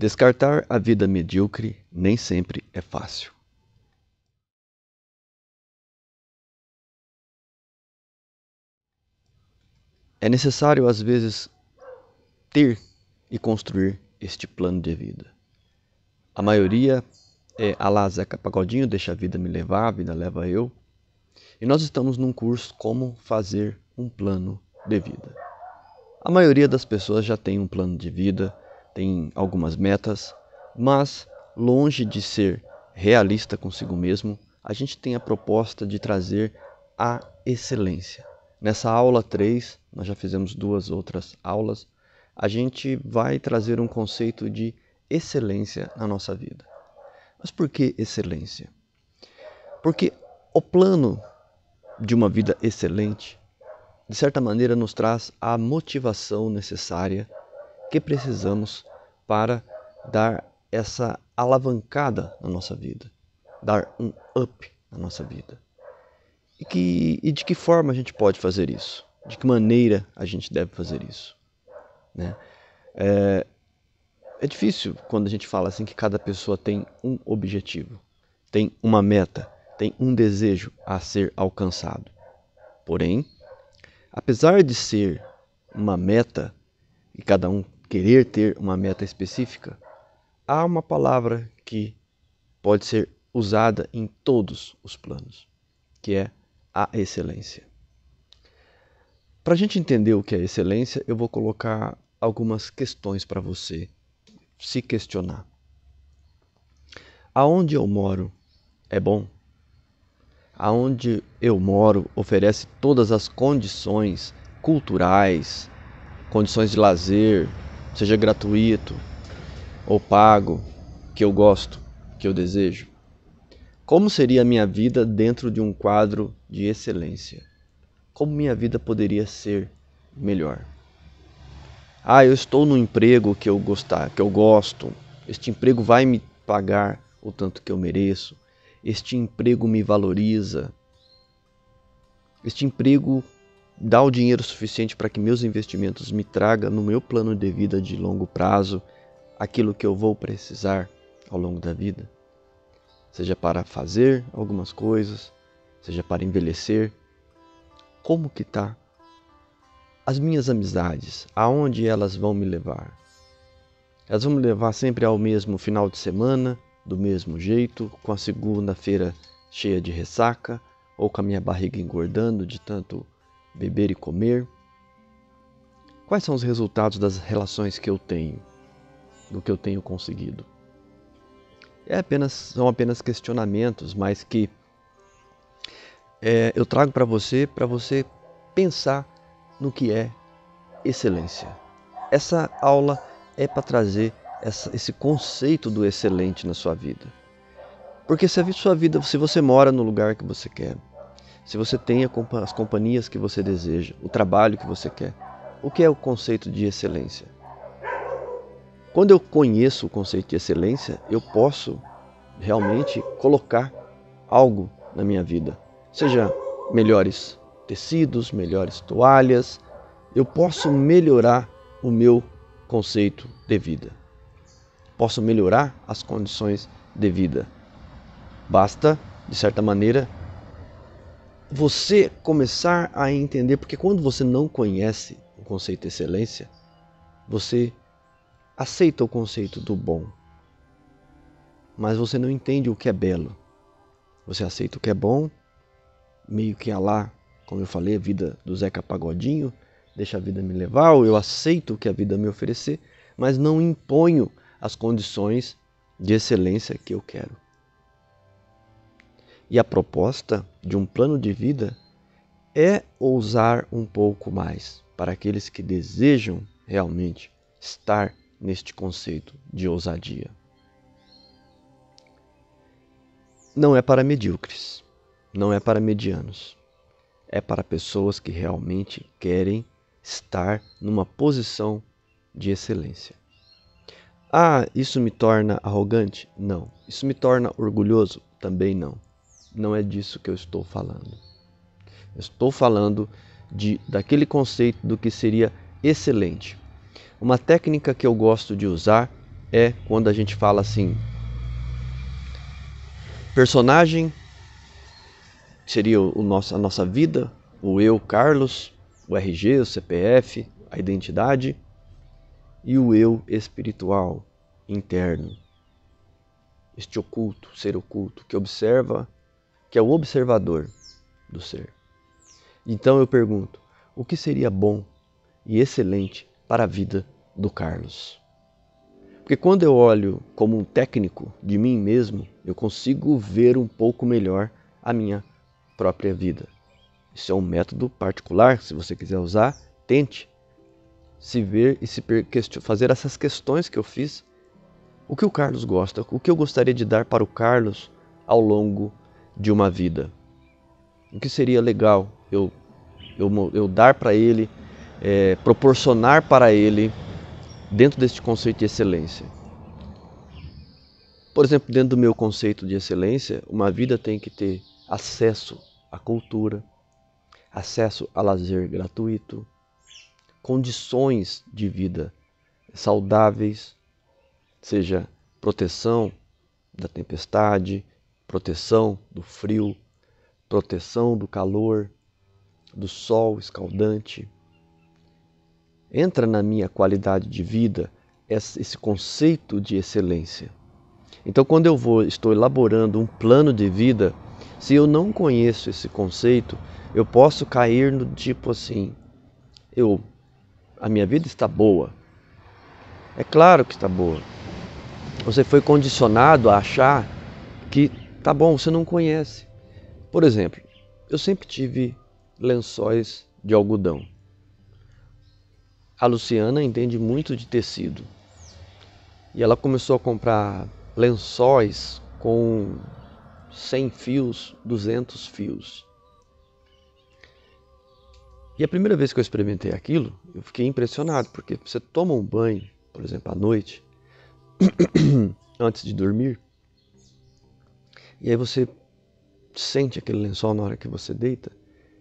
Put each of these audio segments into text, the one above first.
Descartar a vida medíocre nem sempre é fácil. É necessário, às vezes, ter e construir este plano de vida. A maioria é Alá Zeca Pagodinho, deixa a vida me levar, a vida leva eu. E nós estamos num curso como fazer um plano de vida. A maioria das pessoas já tem um plano de vida, tem algumas metas, mas longe de ser realista consigo mesmo, a gente tem a proposta de trazer a excelência. Nessa aula 3, nós já fizemos duas outras aulas, a gente vai trazer um conceito de excelência na nossa vida. Mas por que excelência? Porque o plano de uma vida excelente, de certa maneira, nos traz a motivação necessária que precisamos para dar essa alavancada na nossa vida, dar um up na nossa vida. E, que, e de que forma a gente pode fazer isso? De que maneira a gente deve fazer isso? Né? É, é difícil quando a gente fala assim que cada pessoa tem um objetivo, tem uma meta, tem um desejo a ser alcançado. Porém, apesar de ser uma meta e cada um querer ter uma meta específica, há uma palavra que pode ser usada em todos os planos, que é a excelência. Para a gente entender o que é excelência, eu vou colocar algumas questões para você se questionar. Aonde eu moro é bom? Aonde eu moro oferece todas as condições culturais, condições de lazer, seja gratuito ou pago, que eu gosto, que eu desejo? Como seria a minha vida dentro de um quadro de excelência? Como minha vida poderia ser melhor? Ah, eu estou no emprego que eu gostar, que eu gosto. Este emprego vai me pagar o tanto que eu mereço. Este emprego me valoriza. Este emprego dar o dinheiro suficiente para que meus investimentos me tragam no meu plano de vida de longo prazo aquilo que eu vou precisar ao longo da vida? Seja para fazer algumas coisas, seja para envelhecer. Como que tá? As minhas amizades, aonde elas vão me levar? Elas vão me levar sempre ao mesmo final de semana, do mesmo jeito, com a segunda-feira cheia de ressaca ou com a minha barriga engordando de tanto beber e comer? Quais são os resultados das relações que eu tenho, do que eu tenho conseguido? É apenas, são apenas questionamentos, mas que é, eu trago para você, para você pensar no que é excelência. Essa aula é para trazer essa, esse conceito do excelente na sua vida. Porque se a sua vida, se você mora no lugar que você quer, se você tem as companhias que você deseja, o trabalho que você quer. O que é o conceito de excelência? Quando eu conheço o conceito de excelência, eu posso realmente colocar algo na minha vida, seja melhores tecidos, melhores toalhas, eu posso melhorar o meu conceito de vida. Posso melhorar as condições de vida. Basta, de certa maneira, você começar a entender, porque quando você não conhece o conceito de excelência, você aceita o conceito do bom, mas você não entende o que é belo. Você aceita o que é bom, meio que a lá, como eu falei, a vida do Zeca Pagodinho, deixa a vida me levar, ou eu aceito o que a vida me oferecer, mas não imponho as condições de excelência que eu quero. E a proposta de um plano de vida é ousar um pouco mais para aqueles que desejam realmente estar neste conceito de ousadia. Não é para medíocres, não é para medianos, é para pessoas que realmente querem estar numa posição de excelência. Ah, isso me torna arrogante? Não. Isso me torna orgulhoso? Também não não é disso que eu estou falando. Eu estou falando de, daquele conceito do que seria excelente. Uma técnica que eu gosto de usar é quando a gente fala assim: personagem seria o nosso, a nossa vida, o eu, Carlos, o RG, o CPF, a identidade e o eu espiritual interno, este oculto, ser oculto que observa que é o observador do ser. Então eu pergunto: o que seria bom e excelente para a vida do Carlos? Porque quando eu olho como um técnico de mim mesmo, eu consigo ver um pouco melhor a minha própria vida. Isso é um método particular, se você quiser usar, tente se ver e se fazer essas questões que eu fiz. O que o Carlos gosta? O que eu gostaria de dar para o Carlos ao longo de uma vida? O que seria legal eu, eu, eu dar para ele, é, proporcionar para ele dentro deste conceito de excelência? Por exemplo, dentro do meu conceito de excelência, uma vida tem que ter acesso à cultura, acesso a lazer gratuito, condições de vida saudáveis, seja proteção da tempestade, proteção do frio, proteção do calor, do sol escaldante. Entra na minha qualidade de vida esse conceito de excelência. Então, quando eu vou, estou elaborando um plano de vida, se eu não conheço esse conceito, eu posso cair no tipo assim: eu, a minha vida está boa. É claro que está boa. Você foi condicionado a achar que Tá bom, você não conhece. Por exemplo, eu sempre tive lençóis de algodão. A Luciana entende muito de tecido. E ela começou a comprar lençóis com 100 fios, 200 fios. E a primeira vez que eu experimentei aquilo, eu fiquei impressionado, porque você toma um banho, por exemplo, à noite, antes de dormir, e aí você sente aquele lençol na hora que você deita,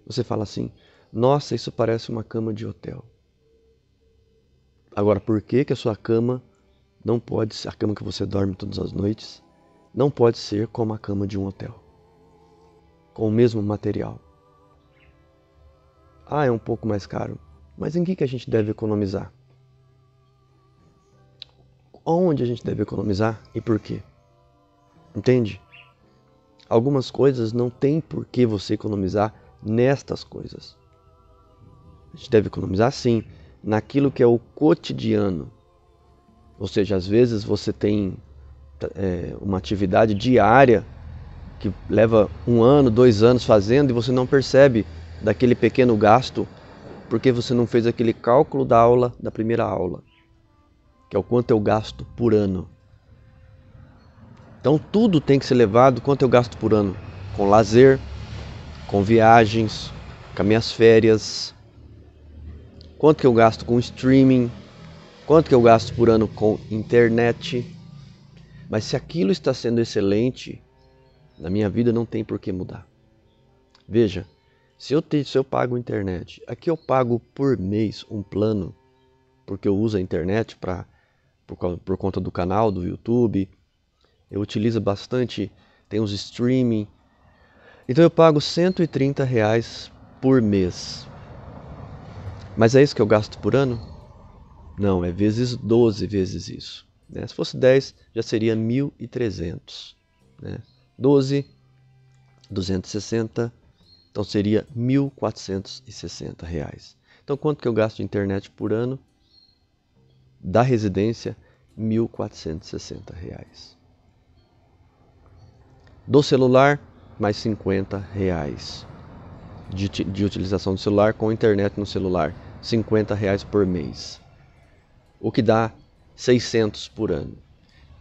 você fala assim: "Nossa, isso parece uma cama de hotel". Agora, por que que a sua cama não pode ser a cama que você dorme todas as noites? Não pode ser como a cama de um hotel. Com o mesmo material. Ah, é um pouco mais caro. Mas em que, que a gente deve economizar? Onde a gente deve economizar e por quê? Entende? Algumas coisas não tem por que você economizar nestas coisas. A gente deve economizar sim naquilo que é o cotidiano. Ou seja, às vezes você tem é, uma atividade diária que leva um ano, dois anos fazendo e você não percebe daquele pequeno gasto porque você não fez aquele cálculo da aula, da primeira aula, que é o quanto eu gasto por ano. Então tudo tem que ser levado quanto eu gasto por ano com lazer, com viagens, com minhas férias, quanto que eu gasto com streaming, quanto que eu gasto por ano com internet. Mas se aquilo está sendo excelente, na minha vida não tem por que mudar. Veja, se eu, te, se eu pago internet, aqui eu pago por mês um plano, porque eu uso a internet pra, por, por conta do canal, do YouTube, eu utilizo bastante, tem os streaming. Então eu pago 130 reais por mês. Mas é isso que eu gasto por ano? Não, é vezes 12 vezes isso. Né? Se fosse 10, já seria 1.300. Né? 12, 260, então seria 1.460 reais. Então quanto que eu gasto de internet por ano? Da residência, 1.460 reais do celular, mais 50 reais de, de utilização do celular com internet no celular, 50 reais por mês, o que dá 600 por ano.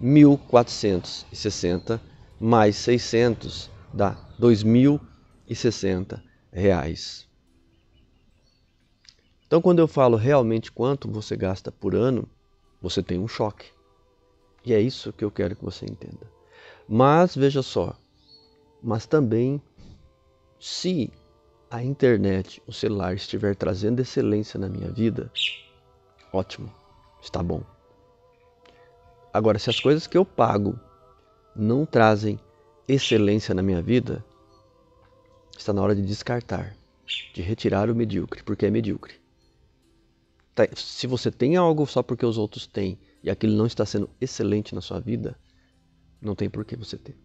1.460 mais 600 dá 2.060 reais. Então, quando eu falo realmente quanto você gasta por ano, você tem um choque. E é isso que eu quero que você entenda. Mas veja só, mas também se a internet, o celular estiver trazendo excelência na minha vida, ótimo, está bom. Agora, se as coisas que eu pago não trazem excelência na minha vida, está na hora de descartar, de retirar o medíocre, porque é medíocre. Tá, se você tem algo só porque os outros têm e aquilo não está sendo excelente na sua vida, não tem por que você ter.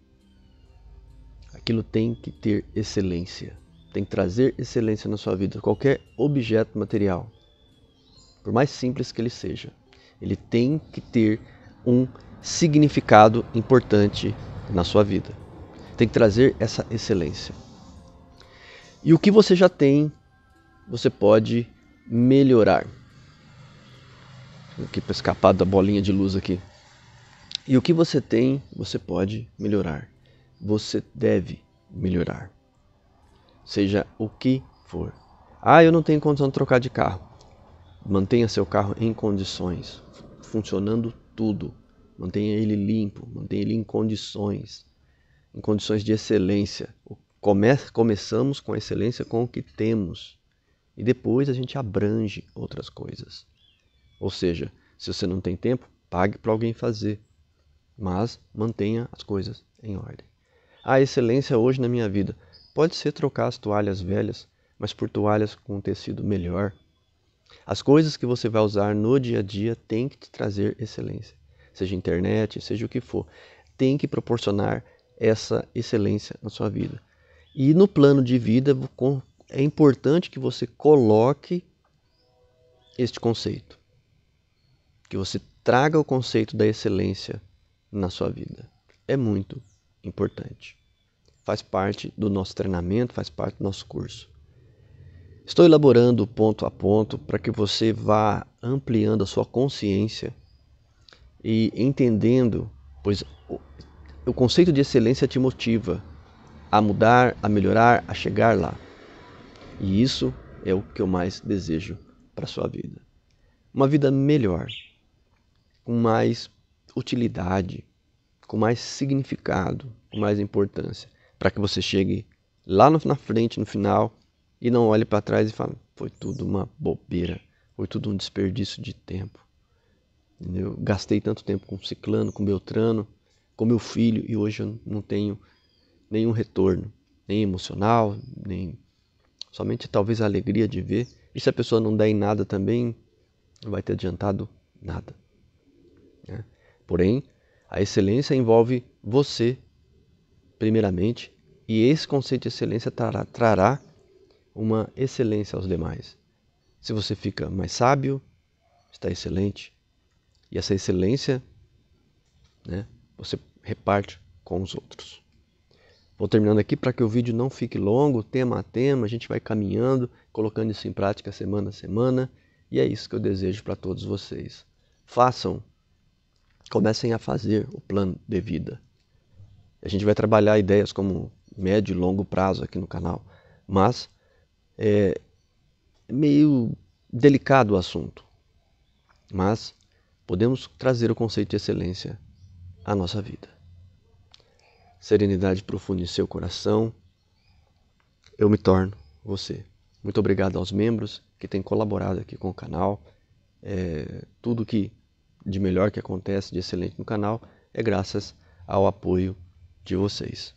Aquilo tem que ter excelência. Tem que trazer excelência na sua vida. Qualquer objeto material, por mais simples que ele seja, ele tem que ter um significado importante na sua vida. Tem que trazer essa excelência. E o que você já tem, você pode melhorar. Aqui para escapar da bolinha de luz aqui. E o que você tem, você pode melhorar. Você deve melhorar. Seja o que for. Ah, eu não tenho condição de trocar de carro. Mantenha seu carro em condições, funcionando tudo. Mantenha ele limpo, mantenha ele em condições, em condições de excelência. Come começamos com excelência com o que temos e depois a gente abrange outras coisas. Ou seja, se você não tem tempo, pague para alguém fazer mas mantenha as coisas em ordem. A excelência hoje na minha vida pode ser trocar as toalhas velhas, mas por toalhas com tecido melhor. As coisas que você vai usar no dia a dia têm que te trazer excelência, seja internet, seja o que for, tem que proporcionar essa excelência na sua vida. E no plano de vida é importante que você coloque este conceito, que você traga o conceito da excelência na sua vida. É muito importante. Faz parte do nosso treinamento, faz parte do nosso curso. Estou elaborando ponto a ponto para que você vá ampliando a sua consciência e entendendo, pois o conceito de excelência te motiva a mudar, a melhorar, a chegar lá. E isso é o que eu mais desejo para a sua vida. Uma vida melhor, com mais utilidade, com mais significado, com mais importância, para que você chegue lá na frente, no final, e não olhe para trás e fale: foi tudo uma bobeira, foi tudo um desperdício de tempo. Eu gastei tanto tempo com Ciclano, com Beltrano, com meu filho e hoje eu não tenho nenhum retorno, nem emocional, nem somente talvez a alegria de ver. E se a pessoa não der em nada também, não vai ter adiantado nada. Né? Porém, a excelência envolve você, primeiramente, e esse conceito de excelência trará, trará uma excelência aos demais. Se você fica mais sábio, está excelente. E essa excelência né, você reparte com os outros. Vou terminando aqui para que o vídeo não fique longo, tema a tema, a gente vai caminhando, colocando isso em prática semana a semana, e é isso que eu desejo para todos vocês. Façam comecem a fazer o plano de vida. A gente vai trabalhar ideias como médio e longo prazo aqui no canal, mas é, é meio delicado o assunto. Mas podemos trazer o conceito de excelência à nossa vida. Serenidade profunda em seu coração. Eu me torno você. Muito obrigado aos membros que têm colaborado aqui com o canal. É, tudo que de melhor que acontece, de excelente no canal, é graças ao apoio de vocês,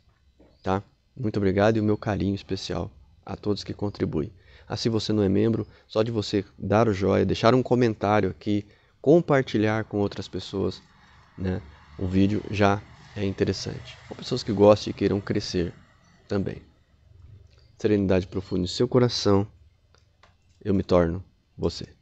tá? Muito obrigado e o meu carinho especial a todos que contribuem. Ah, se você não é membro, só de você dar o joia, deixar um comentário aqui, compartilhar com outras pessoas, né? O vídeo já é interessante. Ou pessoas que gostem e queiram crescer também. Serenidade profunda em seu coração, eu me torno você.